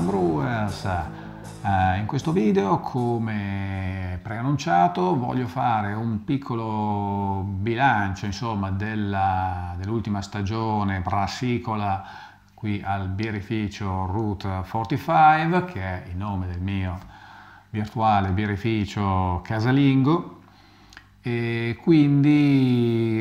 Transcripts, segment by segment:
Sam Brewers. Eh, in questo video, come preannunciato, voglio fare un piccolo bilancio insomma, della, dell'ultima stagione brassicola qui al birrificio Root 45, che è il nome del mio virtuale birrificio casalingo e quindi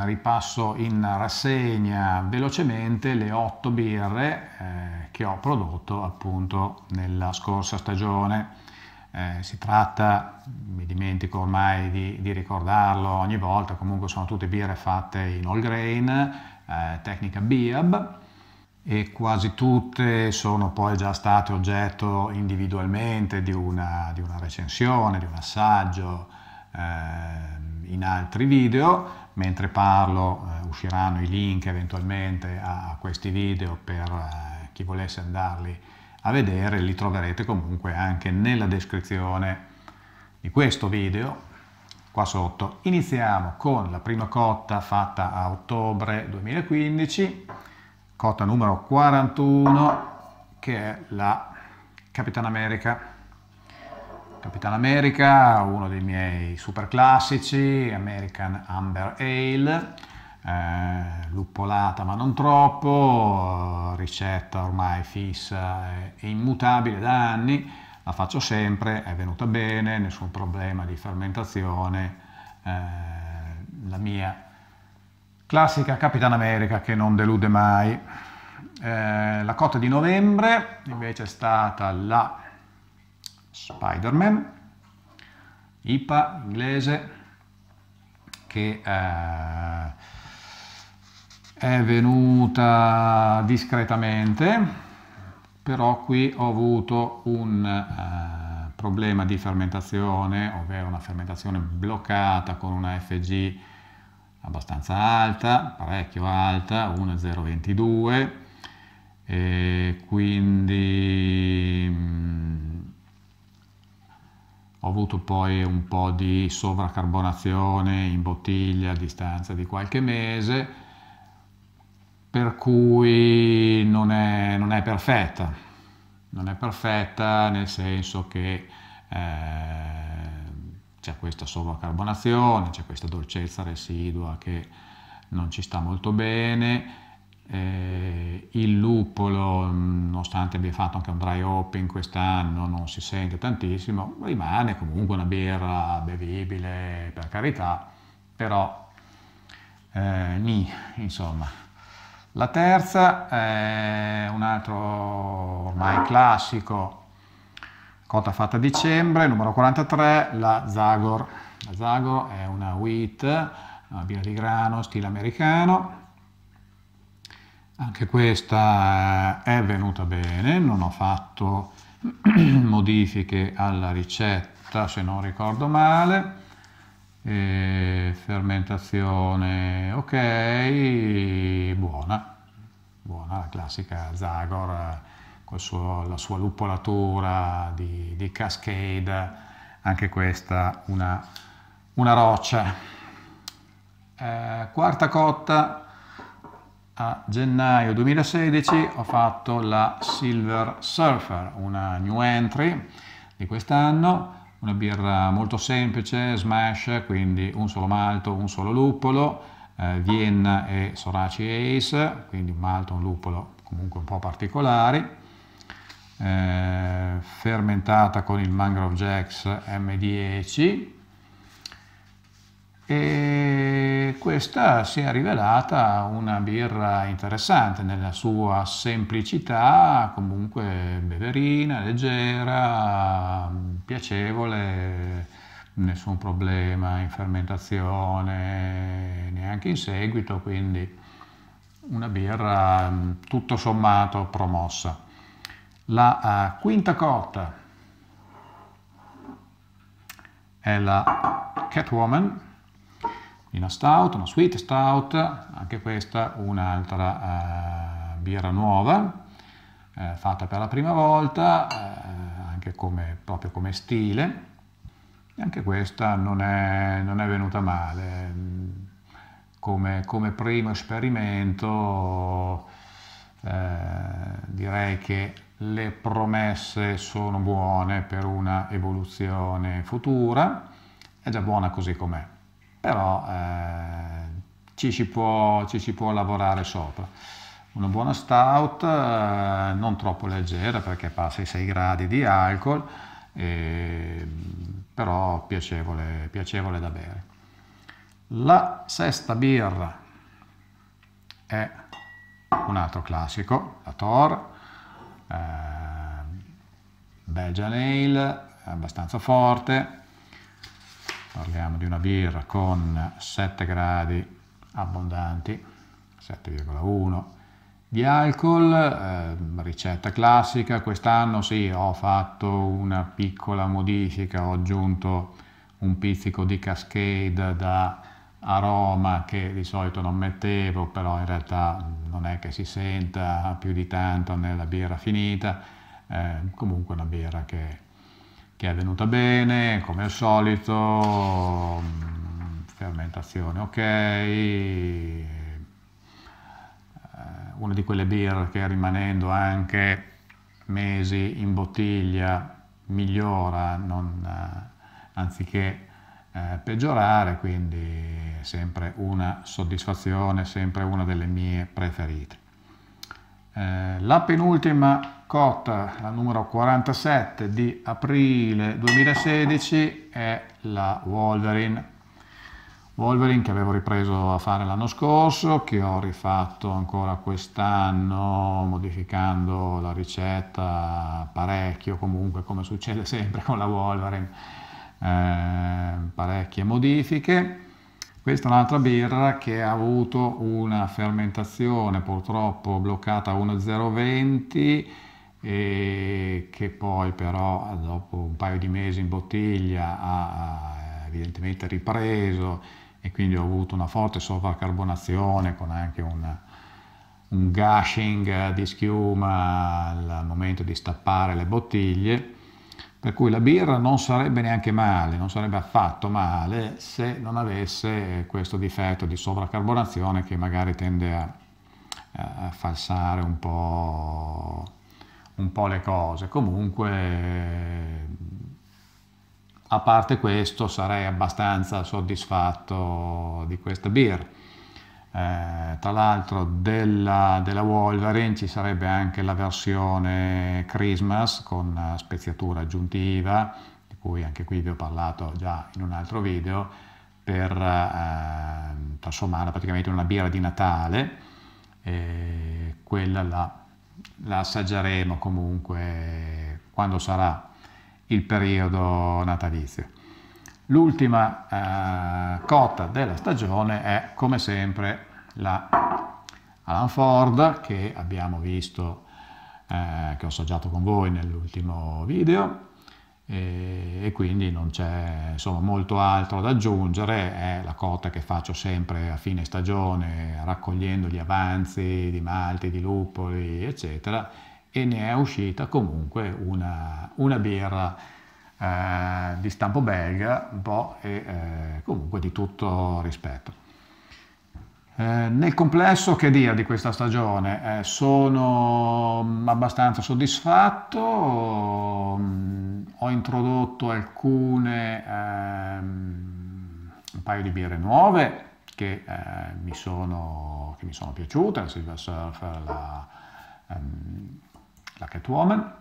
ripasso in rassegna velocemente le otto birre eh, che ho prodotto appunto nella scorsa stagione. Eh, si tratta, mi dimentico ormai di, di, ricordarlo ogni volta, comunque sono tutte birre fatte in all grain, eh, tecnica BIAB e quasi tutte sono poi già state oggetto individualmente di una, di una recensione, di un assaggio, Ehm, in altri video. Mentre parlo eh, usciranno i link eventualmente a, questi video per eh, chi volesse andarli a vedere, li troverete comunque anche nella descrizione di questo video qua sotto. Iniziamo con la prima cotta fatta a ottobre 2015, cotta numero 41 che è la Capitan America. Capitan America, uno dei miei super classici, American Amber Ale, eh, luppolata ma non troppo, ricetta ormai fissa e immutabile da anni, la faccio sempre, è venuta bene, nessun problema di fermentazione, eh, la mia classica Capitan America che non delude mai. Eh, la cotta di novembre invece è stata la Spider-Man, IPA inglese, che eh, è venuta discretamente, però qui ho avuto un eh, problema di fermentazione, ovvero una fermentazione bloccata con una FG abbastanza alta, parecchio alta, 1,022, e quindi mm, ho avuto poi un po' di sovracarbonazione in bottiglia a distanza di qualche mese, per cui non è, non è perfetta, non è perfetta nel senso che eh, c'è questa sovracarbonazione, c'è questa dolcezza residua che non ci sta molto bene. Eh, il lupolo, nonostante abbia fatto anche un dry open quest'anno, non si sente tantissimo, rimane comunque una birra bevibile, per carità, però eh, ni, insomma. La terza è un altro ormai classico, cotta fatta a dicembre, numero 43, la Zagor. La Zagor è una wheat, una birra di grano, stile americano, anche questa è venuta bene, non ho fatto modifiche alla ricetta se non ricordo male. E fermentazione ok, buona, buona la classica Zagor con suo, la sua luppolatura di, di Cascade, anche questa una, una roccia. Eh, quarta cotta a gennaio 2016 ho fatto la Silver Surfer, una new entry di quest'anno, una birra molto semplice, smash, quindi un solo malto, un solo lupolo, eh, Vienna e Soraci Ace, quindi un malto, un lupolo comunque un po' particolari, eh, fermentata con il Mangrove Jacks M10 e questa si è rivelata una birra interessante nella sua semplicità, comunque beverina, leggera, piacevole, nessun problema in fermentazione, neanche in seguito, quindi una birra mm, tutto sommato promossa. La uh, quinta cotta è la Catwoman una stout, una sweet stout, anche questa un'altra eh, birra nuova, eh, fatta per la prima volta, eh, anche come, proprio come stile, e anche questa non è, non è venuta male. Come, come primo esperimento eh, direi che le promesse sono buone per una evoluzione futura, è già buona così com'è però eh, ci, si può, ci, si può, lavorare sopra. Una buona stout, eh, non troppo leggera perché passa i 6 gradi di alcol, eh, però piacevole, piacevole da bere. La sesta birra è un altro classico, la Thor, eh, Belgian Ale, abbastanza forte, parliamo di una birra con 7 gradi abbondanti, 7,1 di alcol, eh, ricetta classica, quest'anno sì, ho fatto una piccola modifica, ho aggiunto un pizzico di cascade da aroma che di solito non mettevo, però in realtà non è che si senta più di tanto nella birra finita, eh, comunque una birra che che è venuta bene, come al solito, fermentazione ok, eh, una di quelle birre che rimanendo anche mesi in bottiglia migliora non, eh, anziché eh, peggiorare, quindi sempre una soddisfazione, sempre una delle mie preferite. Eh, la penultima cotta, la numero 47 di aprile 2016, è la Wolverine. Wolverine che avevo ripreso a fare l'anno scorso, che ho rifatto ancora quest'anno modificando la ricetta parecchio, comunque come succede sempre con la Wolverine, eh, parecchie modifiche. Questa è un'altra birra che ha avuto una fermentazione purtroppo bloccata a 1020 e che poi però dopo un paio di mesi in bottiglia ha evidentemente ripreso e quindi ho avuto una forte sovracarbonazione con anche una, un gushing di schiuma al momento di stappare le bottiglie per cui la birra non sarebbe neanche male, non sarebbe affatto male se non avesse questo difetto di sovracarbonazione che magari tende a, a falsare un po' un po' le cose. Comunque, a parte questo, sarei abbastanza soddisfatto di questa birra. Eh, tra l'altro della, della Wolverine ci sarebbe anche la versione Christmas con speziatura aggiuntiva, di cui anche qui vi ho parlato già in un altro video, per eh, trasformarla praticamente in una birra di Natale, eh, quella la la assaggeremo comunque quando sarà il periodo natalizio. L'ultima eh, cotta della stagione è come sempre la Alan Ford che abbiamo visto, eh, che ho assaggiato con voi nell'ultimo video e, e quindi non c'è insomma, molto altro da aggiungere, è la cotta che faccio sempre a fine stagione raccogliendo gli avanzi di malti, di lupoli eccetera e ne è uscita comunque una, una birra eh, di stampo belga un po' e eh, comunque di tutto rispetto. Eh, nel complesso che dire di questa stagione? Eh, sono abbastanza soddisfatto, introdotto alcune, ehm, un paio di birre nuove che, eh, mi, sono, che mi, sono, piaciute, la Silver Surfer, la, ehm, la Catwoman.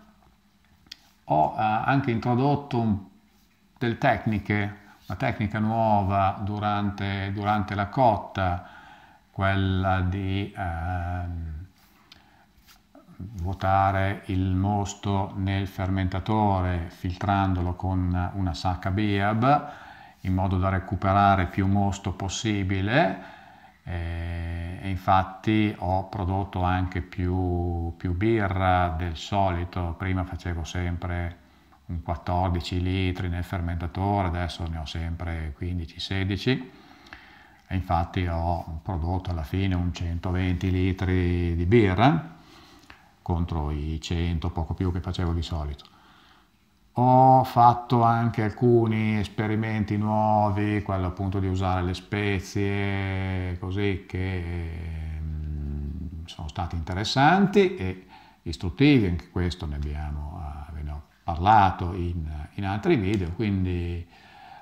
Ho eh, anche introdotto delle tecniche, una tecnica nuova durante, durante la cotta, quella di... Ehm, vuotare il mosto nel fermentatore filtrandolo con una sacca BIAB in modo da recuperare più mosto possibile eh, e infatti ho prodotto anche più, più birra del solito, prima facevo sempre un 14 litri nel fermentatore, adesso ne ho sempre 15-16 e infatti ho prodotto alla fine un 120 litri di birra contro i 100, poco più che facevo di solito. Ho fatto anche alcuni esperimenti nuovi, quello appunto di usare le spezie, così che mm, sono stati interessanti e istruttivi, anche questo ne abbiamo uh, ne parlato in, in, altri video, quindi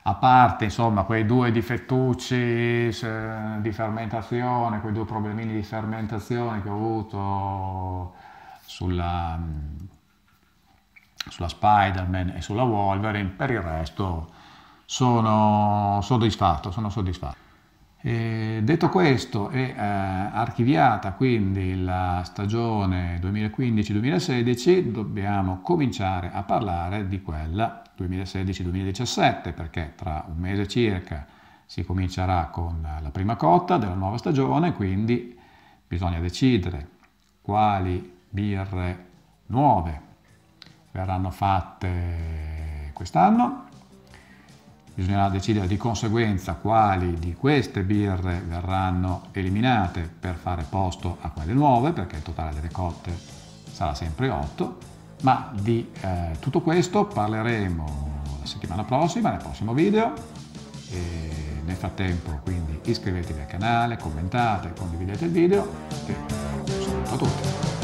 a parte insomma quei due difettucci di fermentazione, quei due problemini di fermentazione che ho avuto sulla, mm, sulla Spider-Man e sulla Wolverine, per il resto sono soddisfatto. Sono soddisfatto. E detto questo, è eh, archiviata quindi la stagione 2015-2016, dobbiamo cominciare a parlare di quella 2016-2017, perché tra un mese circa si comincerà con la prima cotta della nuova stagione, quindi bisogna decidere quali birre nuove verranno fatte quest'anno. Bisognerà decidere di conseguenza quali di queste birre verranno eliminate per fare posto a quelle nuove, perché il totale delle cotte sarà sempre 8, ma di eh, tutto questo parleremo la settimana prossima, nel prossimo video. E nel frattempo quindi iscrivetevi al canale, commentate, condividete il video e un saluto a tutti.